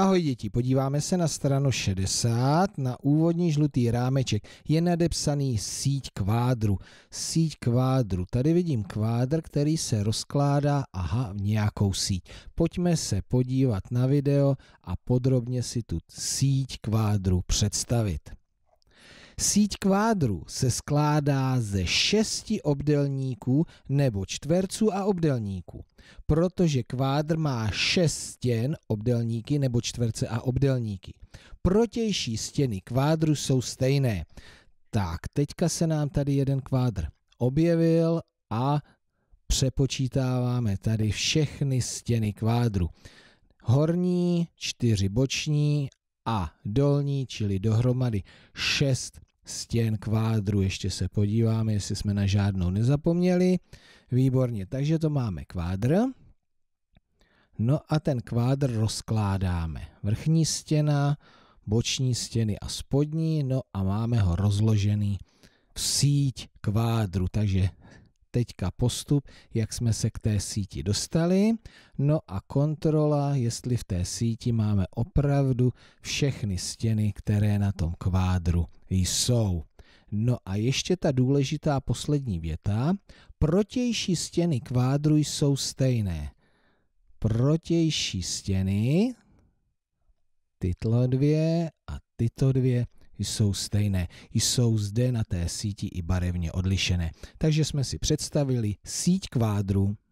Ahoj děti, podíváme se na stranu 60, na úvodní žlutý rámeček. Je nadepsaný síť kvádru. Síť kvádru. Tady vidím kvádr, který se rozkládá, aha, v nějakou síť. Pojďme se podívat na video a podrobně si tu síť kvádru představit. Síť kvádru se skládá ze šesti obdelníků nebo čtverců a obdelníků protože kvádr má šest stěn, obdelníky nebo čtverce a obdelníky. Protější stěny kvádru jsou stejné. Tak, teďka se nám tady jeden kvádr objevil a přepočítáváme tady všechny stěny kvádru. Horní, čtyři boční a dolní, čili dohromady šest stěn kvádru. Ještě se podíváme, jestli jsme na žádnou nezapomněli. Výborně, takže to máme kvádr. No a ten kvádr rozkládáme. Vrchní stěna, boční stěny a spodní, no a máme ho rozložený v síť kvádru, takže teďka postup, jak jsme se k té síti dostali, no a kontrola, jestli v té síti máme opravdu všechny stěny, které na tom kvádru jsou. No a ještě ta důležitá poslední věta, protější stěny kvádru jsou stejné. Protější stěny, tyto dvě a tyto dvě jsou stejné. Jsou zde na té síti i barevně odlišené. Takže jsme si představili síť kvádru